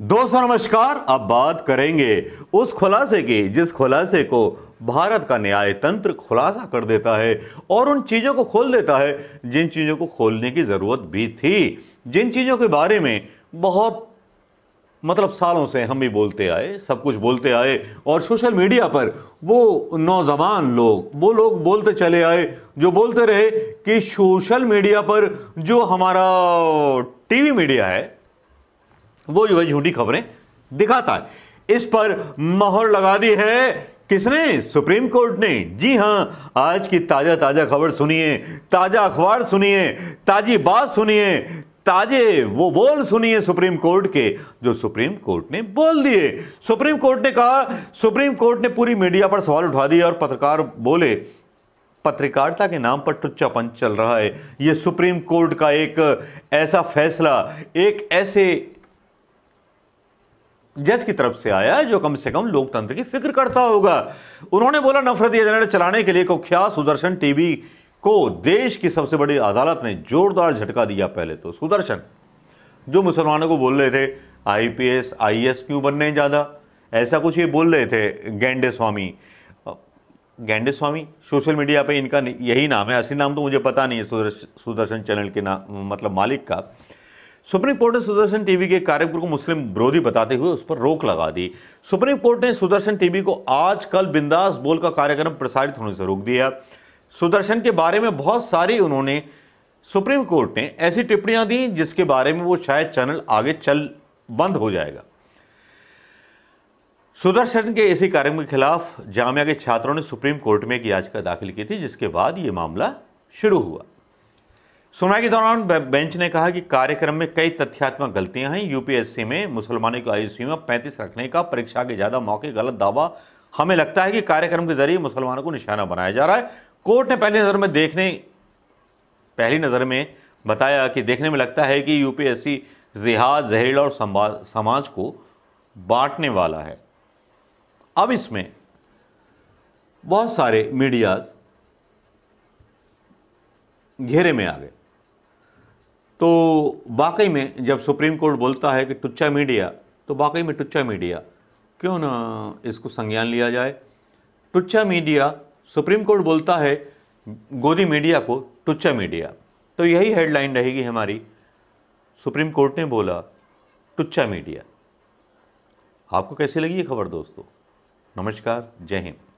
दोस्तों नमस्कार अब बात करेंगे उस खुलासे की जिस खुलासे को भारत का न्याय तंत्र खुलासा कर देता है और उन चीज़ों को खोल देता है जिन चीज़ों को खोलने की ज़रूरत भी थी जिन चीज़ों के बारे में बहुत मतलब सालों से हम भी बोलते आए सब कुछ बोलते आए और सोशल मीडिया पर वो नौजवान लोग वो लोग बोलते चले आए जो बोलते रहे कि सोशल मीडिया पर जो हमारा टीवी मीडिया है वो जो है झूठी खबरें दिखाता है इस पर मोहर लगा दी है किसने सुप्रीम कोर्ट ने जी हाँ आज की ताज़ा ताज़ा खबर सुनिए ताज़ा अखबार सुनिए ताज़ी बात सुनिए ताजे वो बोल सुनिए सुप्रीम कोर्ट के जो सुप्रीम कोर्ट ने बोल दिए सुप्रीम कोर्ट ने कहा सुप्रीम कोर्ट ने पूरी मीडिया पर सवाल उठा दिया और पत्रकार बोले पत्रकारिता के नाम पर टुच्चापन चल रहा है यह सुप्रीम कोर्ट का एक ऐसा फैसला एक ऐसे जज की तरफ से आया जो कम से कम लोकतंत्र की फिक्र करता होगा उन्होंने बोला नफरत एजेंडा चलाने के लिए कुख्यात सुदर्शन टीवी को देश की सबसे बड़ी अदालत ने जोरदार झटका दिया पहले तो सुदर्शन जो मुसलमानों को बोल रहे थे आईपीएस आईएएस क्यों बनने ज़्यादा ऐसा कुछ ये बोल रहे थे गेंडे स्वामी गेंडे स्वामी सोशल मीडिया पे इनका यही नाम है असली नाम तो मुझे पता नहीं है सुदर्शन सुदर्शन चैनल के नाम मतलब मालिक का सुप्रीम कोर्ट ने सुदर्शन टीवी के कार्यक्रम को मुस्लिम विरोधी बताते हुए उस पर रोक लगा दी सुप्रीम कोर्ट ने सुदर्शन टीवी को आज कल बिंदास बोल का कार्यक्रम प्रसारित होने से रोक दिया सुदर्शन के बारे में बहुत सारी उन्होंने सुप्रीम कोर्ट ने ऐसी टिप्पणियां दी जिसके बारे में वो शायद चैनल आगे चल बंद हो जाएगा सुदर्शन के इसी कार्यक्रम के खिलाफ जामिया के छात्रों ने सुप्रीम कोर्ट में एक याचिका दाखिल की थी जिसके बाद ये मामला शुरू हुआ सुनवाई के दौरान बेंच ने कहा कि कार्यक्रम में कई तथ्यात्मक गलतियां हैं यूपीएससी में मुसलमानों की आयु सीमा पैंतीस रखने का परीक्षा के ज़्यादा मौके गलत दावा हमें लगता है कि कार्यक्रम के जरिए मुसलमानों को निशाना बनाया जा रहा है कोर्ट ने पहली नज़र में देखने पहली नज़र में बताया कि देखने में लगता है कि यूपीएससी जिहाद जहरीला और समाज को बांटने वाला है अब इसमें बहुत सारे मीडियाज घेरे में आ गए तो वाकई में जब सुप्रीम कोर्ट बोलता है कि टुच्चा मीडिया तो वाकई में टुच्चा मीडिया क्यों ना इसको संज्ञान लिया जाए टुच्चा मीडिया सुप्रीम कोर्ट बोलता है गोदी मीडिया को टुच्चा मीडिया तो यही हेडलाइन रहेगी हमारी सुप्रीम कोर्ट ने बोला टुच्चा मीडिया आपको कैसी लगी ये खबर दोस्तों नमस्कार जय हिंद